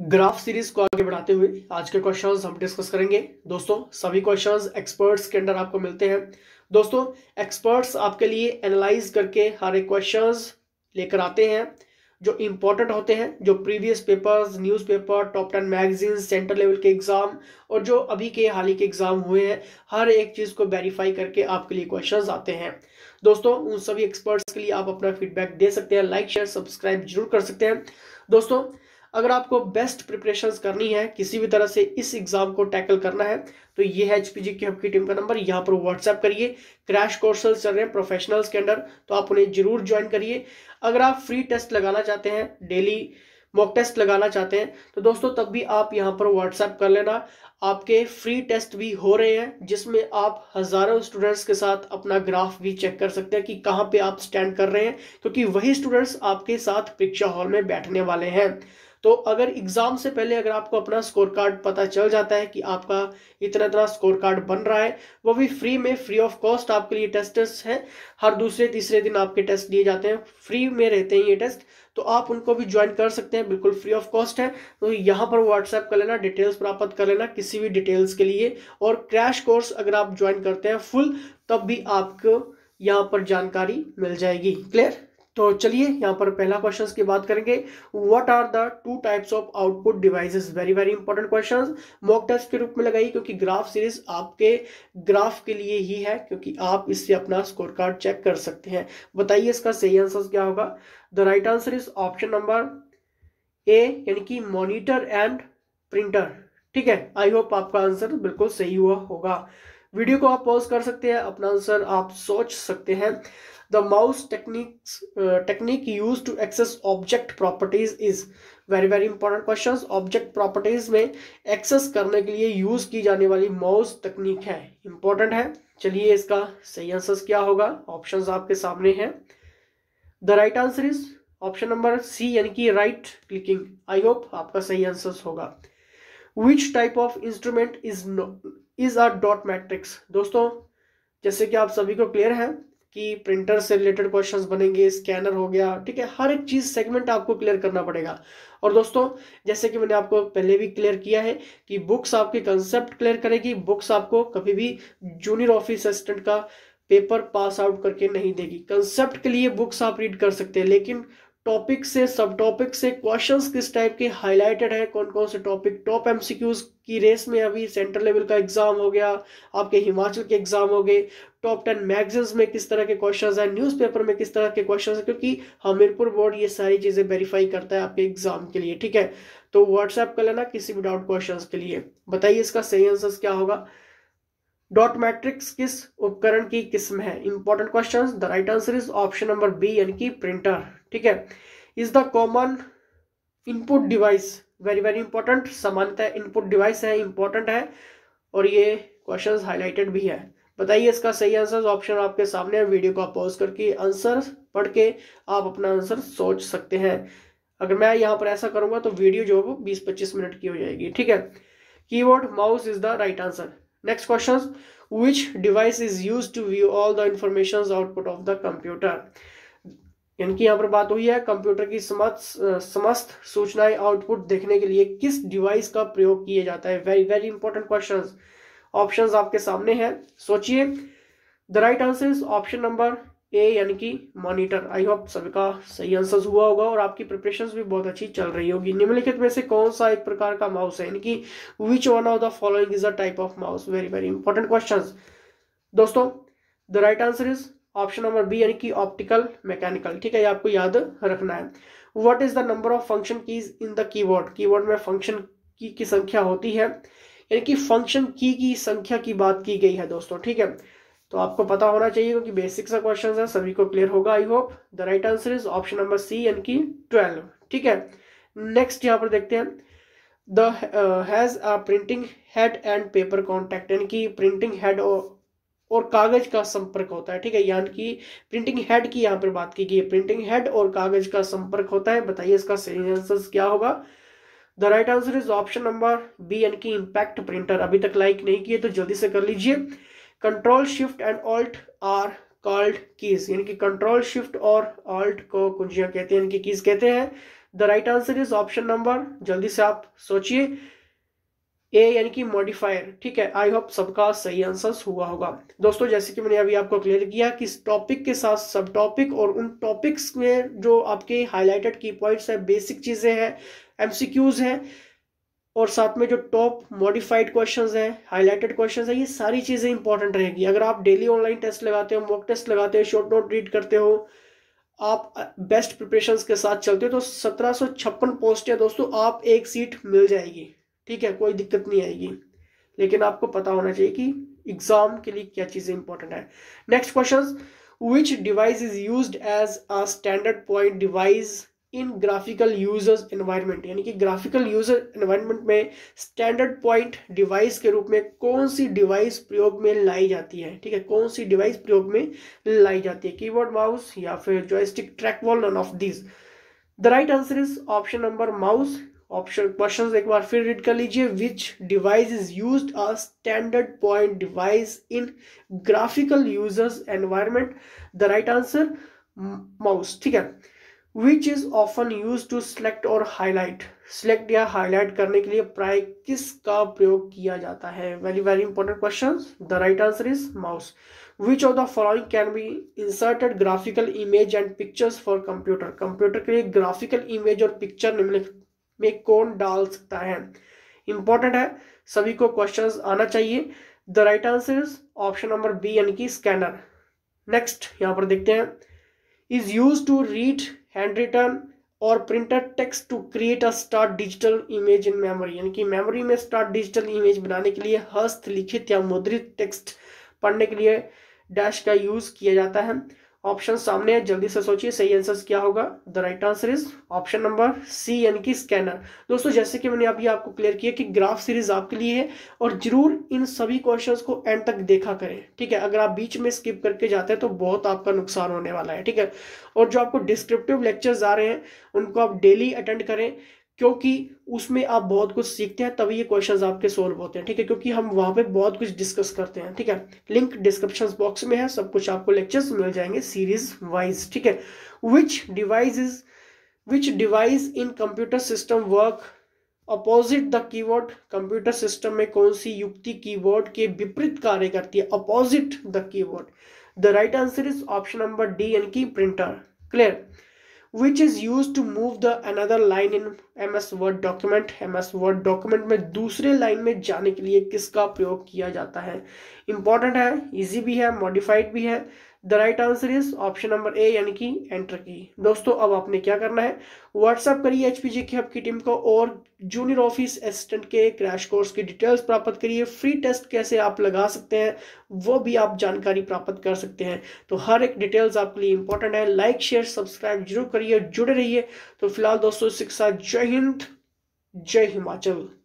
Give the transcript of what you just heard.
graph series को आगे बढ़ाते हुए आज के क्वेश्चंस हम डिस्कस करेंगे दोस्तों सभी क्वेश्चंस एक्सपर्ट्स के अंडर आपको मिलते हैं दोस्तों एक्सपर्ट्स आपके लिए एनालाइज करके हर एक क्वेश्चन लेकर आते हैं जो इम्पोर्टेंट होते हैं जो previous papers newspaper top ten magazine centre level के एग्ज़ाम और जो अभी के हाल ही के एग्ज़ाम हुए हैं हर एक चीज़ को वेरीफाई करके आपके लिए क्वेश्चंस आते हैं दोस्तों उन सभी एक्सपर्ट्स के लिए आप अपना फीडबैक दे सकते हैं लाइक शेयर सब्सक्राइब जरूर कर सकते हैं दोस्तों अगर आपको बेस्ट प्रिपरेशन करनी है किसी भी तरह से इस एग्जाम को टैकल करना है तो ये है एचपीजी की हब की टीम का नंबर यहाँ पर व्हाट्सएप करिए क्रैश कोर्सेज चल रहे हैं प्रोफेशनल्स के अंडर तो आप उन्हें जरूर ज्वाइन करिए अगर आप फ्री टेस्ट लगाना चाहते हैं डेली मॉक टेस्ट लगाना चाहते हैं तो दोस्तों तब भी आप यहाँ पर व्हाट्सएप कर लेना आपके फ्री टेस्ट भी हो रहे हैं जिसमें आप हज़ारों स्टूडेंट्स के साथ अपना ग्राफ भी चेक कर सकते हैं कि कहाँ पे आप स्टैंड कर रहे हैं क्योंकि वही स्टूडेंट्स आपके साथ परीक्षा हॉल में बैठने वाले हैं तो अगर एग्जाम से पहले अगर आपको अपना स्कोर कार्ड पता चल जाता है कि आपका इतना इतना स्कोर कार्ड बन रहा है वो भी फ्री में फ्री ऑफ कॉस्ट आपके लिए टेस्टर्स हैं हर दूसरे तीसरे दिन आपके टेस्ट दिए जाते हैं फ्री में रहते हैं ये टेस्ट तो आप उनको भी ज्वाइन कर सकते हैं बिल्कुल फ्री ऑफ कॉस्ट है तो यहाँ पर व्हाट्सएप कर लेना डिटेल्स प्राप्त कर लेना किसी भी डिटेल्स के लिए और क्रैश कोर्स अगर आप ज्वाइन करते हैं फुल तब भी आपको यहाँ पर जानकारी मिल जाएगी क्लियर तो चलिए यहाँ पर पहला क्वेश्चन की बात करेंगे what are the two types of output devices very very important question mock test के रूप में लगाई क्योंकि ग्राफ सीरीज आपके ग्राफ के लिए ही है क्योंकि आप इससे अपना स्कोर कार्ड चेक कर सकते हैं बताइए इसका सही आंसर क्या होगा the right answer is option number A यानी कि मॉनिटर एंड प्रिंटर ठीक है आई होप आपका आंसर बिल्कुल सही हुआ होगा वीडियो को आप पॉज कर सकते हैं अपना आंसर आप सोच सकते हैं the mouse techniques technique use to access object properties is very very important question object properties में एक्सेस करने के लिए यूज की जाने वाली माउस तकनीक है इंपॉर्टेंट है चलिए इसका सही आंसर क्या होगा ऑप्शन आपके सामने है the right answer is option number C यानी कि राइट क्लिकिंग आई होप आपका सही आंसर होगा which type of instrument is is R dot matrix दोस्तों जैसे कि आप सभी को क्लियर है कि प्रिंटर से रिलेटेड क्वेश्चंस बनेंगे स्कैनर हो गया ठीक है हर एक चीज़ सेगमेंट आपको क्लियर करना पड़ेगा और दोस्तों जैसे कि मैंने आपको पहले भी क्लियर किया है कि बुक्स आपके कंसेप्ट क्लियर करेगी बुक्स आपको कभी भी जूनियर ऑफिस असिस्टेंट का पेपर पास आउट करके नहीं देगी कंसेप्ट के लिए बुक्स आप रीड कर सकते हैं लेकिन टॉपिक से सब टॉपिक से क्वेश्चंस किस टाइप के हाईलाइटेड है कौन कौन से टॉपिक टॉप एमसीक्यूज की रेस में अभी सेंट्रल लेवल का एग्जाम हो गया आपके हिमाचल के एग्जाम हो गए टॉप टेन मैगजीन्स में किस तरह के क्वेश्चंस हैं न्यूज़पेपर में किस तरह के क्वेश्चन हैं क्योंकि हमीरपुर बोर्ड ये सारी चीज़ें वेरीफाई करता है आपके एग्जाम के लिए ठीक है तो व्हाट्सएप कर लेना किसी भी डाउट क्वेश्चन के लिए बताइए इसका सही आंसर क्या होगा डॉट मैट्रिक्स किस उपकरण की किस्म है important question the right answer is option number B यानी कि प्रिंटर ठीक है is the common input device very very important सामान्यतः इनपुट डिवाइस है इंपॉर्टेंट है और ये क्वेश्चन हाईलाइटेड भी है बताइए इसका सही आंसर ऑप्शन आपके सामने है वीडियो को आप पॉज करके आंसर पढ़ के आप अपना आंसर सोच सकते हैं अगर मैं यहाँ पर ऐसा करूँगा तो वीडियो जो है वो बीस पच्चीस मिनट की हो जाएगी ठीक है keyboard mouse is the right answer next question which device is used to view all the information output of the computer यानी कि यहाँ पर बात हुई है कंप्यूटर की समस्त समस्त सूचनाएं आउटपुट देखने के लिए किस डिवाइस का प्रयोग किया जाता है very very important questions options आपके सामने हैं सोचिए the right answer is option number A यानी कि मॉनिटर आई होप सबका सही आंसर हुआ होगा और आपकी प्रिपरेशन भी बहुत अच्छी चल रही होगी निम्नलिखित में से कौन सा एक प्रकार का माउस है यानी कि which one of the following is a type of mouse very very important question दोस्तों the right answer is option number B यानी कि ऑप्टिकल मैकेनिकल ठीक है ये आपको याद रखना है what is the number of function keys in the keyboard में फंक्शन की की संख्या होती है यानी कि फंक्शन की की संख्या की बात की गई है दोस्तों ठीक है तो आपको पता होना चाहिए क्योंकि बेसिक सा क्वेश्चन है सभी को क्लियर होगा I hope the right answer is option number C N key twelve ठीक है नेक्स्ट यहाँ पर देखते हैं the has a printing head and paper contact यानी कि प्रिंटिंग हेड और कागज का संपर्क होता है ठीक है यानी कि प्रिंटिंग हेड की यहाँ पर बात की गई है प्रिंटिंग हेड और कागज का संपर्क होता है बताइए इसका सही आंसर क्या होगा the right answer is option number B यानी कि इम्पैक्ट प्रिंटर अभी तक लाइक नहीं किए तो जल्दी से कर लीजिए control shift and alt are called keys यानी कि कंट्रोल शिफ्ट और ऑल्ट को कुंजियाँ कहते हैं इनकी कीज कहते हैं the right answer is option number जल्दी से आप सोचिए ए यानी कि मॉडिफायर ठीक है आई होप सबका सही आंसर हुआ होगा दोस्तों जैसे कि मैंने अभी आपको क्लियर किया कि टॉपिक के साथ सब टॉपिक और उन टॉपिक्स में जो आपके हाईलाइटेड की पॉइंट्स है बेसिक चीज़ें हैं एमसीक्यूज़ हैं और साथ में जो टॉप मॉडिफाइड क्वेश्चंस हैं हाईलाइटेड क्वेश्चंस हैं ये सारी चीज़ें इंपॉर्टेंट रहेगी अगर आप डेली ऑनलाइन टेस्ट लगाते हो मॉक टेस्ट लगाते हो शॉर्ट नोट रीड करते हो आप बेस्ट प्रिपरेशन के साथ चलते हो तो सत्रह सौ छप्पन पोस्ट है दोस्तों आप एक सीट मिल जाएगी ठीक है कोई दिक्कत नहीं आएगी लेकिन आपको पता होना चाहिए कि एग्ज़ाम के लिए क्या चीज़ें इंपॉर्टेंट है next question which device is use as a standard point device in graphical users environment यानी कि ग्राफिकल यूजर एनवायरनमेंट में स्टैंडर्ड पॉइंट डिवाइस के रूप में कौन सी डिवाइस प्रयोग में लाई जाती है ठीक है कौन सी डिवाइस प्रयोग में लाई जाती है कीबोर्ड माउस या फिर joystick trackball none of this the right answer is option number mouse option questions एक बार फिर रीड कर लीजिए which device is use a standard point device in graphical users environment the right answer mouse ठीक है which is often use to select और highlight select या highlight करने के लिए प्राय किस का प्रयोग किया जाता है very very important question the right answer is mouse which of the following can be inserted graphical image and pictures for computer computer के लिए ग्राफिकल इमेज और पिक्चर निम्नलिखित में कौन डाल सकता है इंपॉर्टेंट है सभी को क्वेश्चन आना चाहिए the right answer is option number B यानी कि स्कैनर नेक्स्ट यहाँ पर देखते हैं is use to read handwritten और printed text to create a start digital image in memory यानी कि मेमोरी में स्टार्ट डिजिटल इमेज बनाने के लिए हस्त लिखित या मुद्रित टेक्स्ट पढ़ने के लिए डैश का यूज़ किया जाता है ऑप्शन सामने है जल्दी से सोचिए सही आंसर क्या होगा the right answer is option number C यानी कि स्कैनर दोस्तों जैसे कि मैंने अभी आपको क्लियर किया कि ग्राफ सीरीज आपके लिए है और जरूर इन सभी क्वेश्चंस को एंड तक देखा करें ठीक है अगर आप बीच में स्किप करके जाते हैं तो बहुत आपका नुकसान होने वाला है ठीक है और जो आपको डिस्क्रिप्टिव लेक्चर्स आ रहे हैं उनको आप डेली अटेंड करें क्योंकि उसमें आप बहुत कुछ सीखते हैं तभी ये क्वेश्चंस आपके सोल्व होते हैं ठीक है क्योंकि हम वहां पे बहुत कुछ डिस्कस करते हैं ठीक है लिंक डिस्क्रिप्शन बॉक्स में है सब कुछ आपको लेक्चर्स मिल जाएंगे सीरीज वाइज ठीक है which device is which device in computer system work opposite the keyboard computer system में कौन सी युक्ति कीवर्ड के विपरीत कार्य करती है opposite the keyboard the right answer is option number D यानी कि printer clear which is used to move the another line in ms word document ms word document में दूसरे लाइन में जाने के लिए किसका प्रयोग किया जाता है इंपॉर्टेंट है इजी भी है मॉडिफाइड भी है the right answer is option number A यानी कि एंटर की दोस्तों अब आपने क्या करना है व्हाट्सअप करिए एचपीजी की आपकी टीम को और जूनियर ऑफिस असिस्टेंट के क्रैश कोर्स की डिटेल्स प्राप्त करिए फ्री टेस्ट कैसे आप लगा सकते हैं वो भी आप जानकारी प्राप्त कर सकते हैं तो हर एक डिटेल्स आपके लिए इंपॉर्टेंट है लाइक शेयर सब्सक्राइब जरूर करिए जुड़े रहिए तो फिलहाल दोस्तों इसके साथ जय हिंद जय हिमाचल